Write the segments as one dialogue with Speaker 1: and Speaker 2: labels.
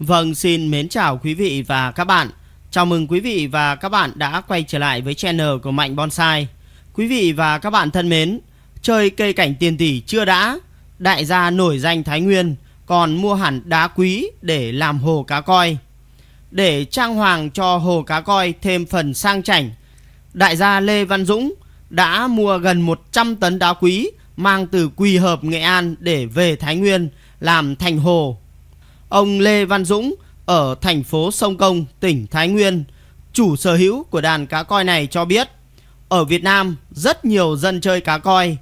Speaker 1: Vâng, xin mến chào quý vị và các bạn. Chào mừng quý vị và các bạn đã quay trở lại với channel của Mạnh Bonsai. Quý vị và các bạn thân mến, chơi cây cảnh tiền tỷ chưa đã, đại gia nổi danh Thái Nguyên còn mua hẳn đá quý để làm hồ cá coi. Để trang hoàng cho hồ cá coi thêm phần sang chảnh, đại gia Lê Văn Dũng đã mua gần 100 tấn đá quý mang từ Quỳ Hợp Nghệ An để về Thái Nguyên làm thành hồ ông Lê Văn Dũng ở thành phố Sông Công, tỉnh Thái Nguyên, chủ sở hữu của đàn cá coi này cho biết, ở Việt Nam rất nhiều dân chơi cá coi.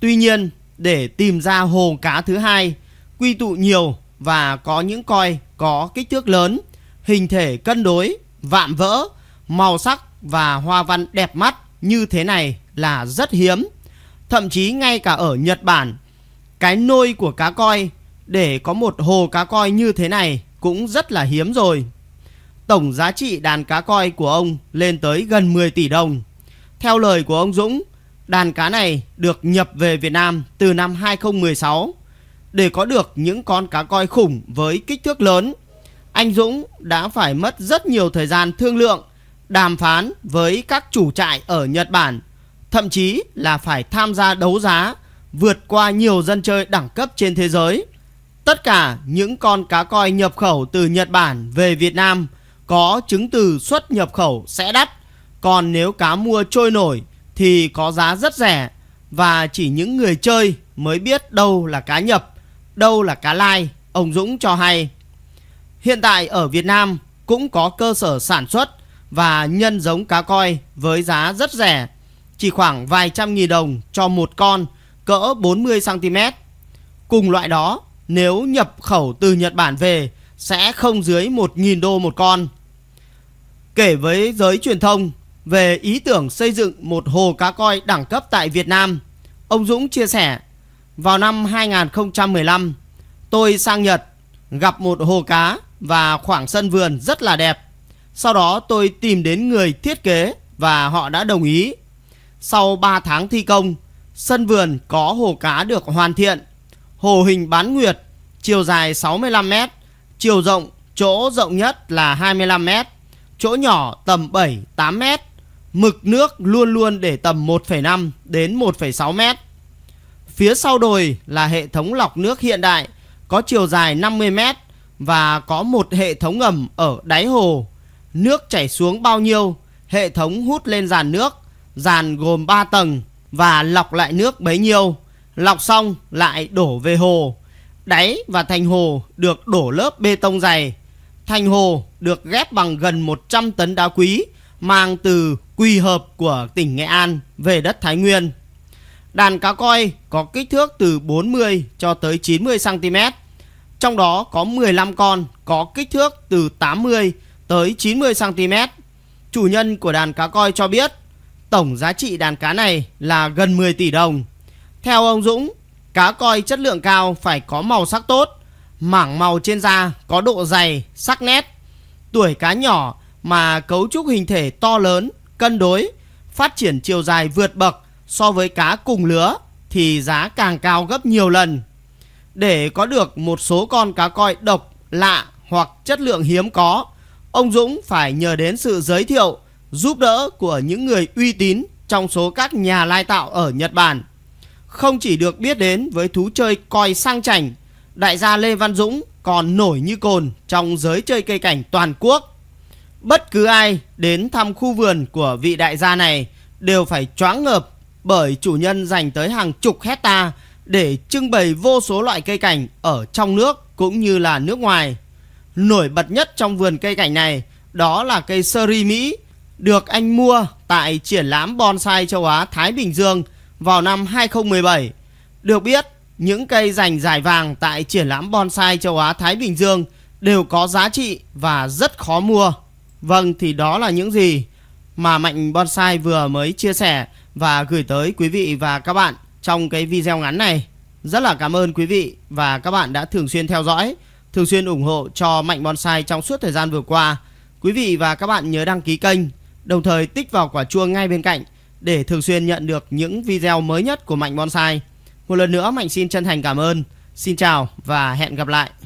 Speaker 1: Tuy nhiên, để tìm ra hồ cá thứ hai, quy tụ nhiều và có những coi có kích thước lớn, hình thể cân đối, vạm vỡ, màu sắc và hoa văn đẹp mắt như thế này là rất hiếm. Thậm chí ngay cả ở Nhật Bản, cái nôi của cá coi để có một hồ cá coi như thế này cũng rất là hiếm rồi. Tổng giá trị đàn cá coi của ông lên tới gần 10 tỷ đồng. Theo lời của ông Dũng, đàn cá này được nhập về Việt Nam từ năm 2016. Để có được những con cá coi khủng với kích thước lớn, anh Dũng đã phải mất rất nhiều thời gian thương lượng, đàm phán với các chủ trại ở Nhật Bản, thậm chí là phải tham gia đấu giá, vượt qua nhiều dân chơi đẳng cấp trên thế giới tất cả những con cá coi nhập khẩu từ Nhật Bản về Việt Nam có chứng từ xuất nhập khẩu sẽ đắt, còn nếu cá mua trôi nổi thì có giá rất rẻ và chỉ những người chơi mới biết đâu là cá nhập, đâu là cá lai, ông Dũng cho hay. Hiện tại ở Việt Nam cũng có cơ sở sản xuất và nhân giống cá coi với giá rất rẻ, chỉ khoảng vài trăm nghìn đồng cho một con cỡ 40cm. Cùng loại đó, nếu nhập khẩu từ Nhật Bản về sẽ không dưới 1.000 đô một con. Kể với giới truyền thông về ý tưởng xây dựng một hồ cá coi đẳng cấp tại Việt Nam, ông Dũng chia sẻ, vào năm 2015, tôi sang Nhật, gặp một hồ cá và khoảng sân vườn rất là đẹp. Sau đó tôi tìm đến người thiết kế và họ đã đồng ý. Sau 3 tháng thi công, sân vườn có hồ cá được hoàn thiện, hồ hình bán nguyệt chiều dài 65 m, chiều rộng chỗ rộng nhất là 25 m, chỗ nhỏ tầm 7 8 m. Mực nước luôn luôn để tầm 1,5 đến 1,6 m. Phía sau đồi là hệ thống lọc nước hiện đại có chiều dài 50 m và có một hệ thống ngầm ở đáy hồ. Nước chảy xuống bao nhiêu, hệ thống hút lên dàn nước, dàn gồm 3 tầng và lọc lại nước bấy nhiêu. Lọc xong lại đổ về hồ. Đáy và thành hồ được đổ lớp bê tông dày. Thành hồ được ghép bằng gần 100 tấn đá quý mang từ quy hợp của tỉnh Nghệ An về đất Thái Nguyên. Đàn cá coi có kích thước từ 40 cho tới 90 cm. Trong đó có 15 con có kích thước từ 80 tới 90 cm. Chủ nhân của đàn cá coi cho biết tổng giá trị đàn cá này là gần 10 tỷ đồng. Theo ông Dũng, Cá coi chất lượng cao phải có màu sắc tốt, mảng màu trên da có độ dày, sắc nét. Tuổi cá nhỏ mà cấu trúc hình thể to lớn, cân đối, phát triển chiều dài vượt bậc so với cá cùng lứa thì giá càng cao gấp nhiều lần. Để có được một số con cá coi độc, lạ hoặc chất lượng hiếm có, ông Dũng phải nhờ đến sự giới thiệu, giúp đỡ của những người uy tín trong số các nhà lai tạo ở Nhật Bản không chỉ được biết đến với thú chơi coi sang chảnh, đại gia Lê Văn Dũng còn nổi như cồn trong giới chơi cây cảnh toàn quốc. Bất cứ ai đến thăm khu vườn của vị đại gia này đều phải choáng ngợp bởi chủ nhân dành tới hàng chục hecta để trưng bày vô số loại cây cảnh ở trong nước cũng như là nước ngoài. Nổi bật nhất trong vườn cây cảnh này đó là cây sơ ri Mỹ được anh mua tại triển lãm bonsai châu Á Thái Bình Dương – vào năm 2017. Được biết, những cây rành giải vàng tại triển lãm bonsai châu Á Thái Bình Dương đều có giá trị và rất khó mua. Vâng thì đó là những gì mà Mạnh Bonsai vừa mới chia sẻ và gửi tới quý vị và các bạn trong cái video ngắn này. Rất là cảm ơn quý vị và các bạn đã thường xuyên theo dõi, thường xuyên ủng hộ cho Mạnh Bonsai trong suốt thời gian vừa qua. Quý vị và các bạn nhớ đăng ký kênh, đồng thời tích vào quả chuông ngay bên cạnh để thường xuyên nhận được những video mới nhất của Mạnh Bonsai. Một lần nữa Mạnh xin chân thành cảm ơn. Xin chào và hẹn gặp lại.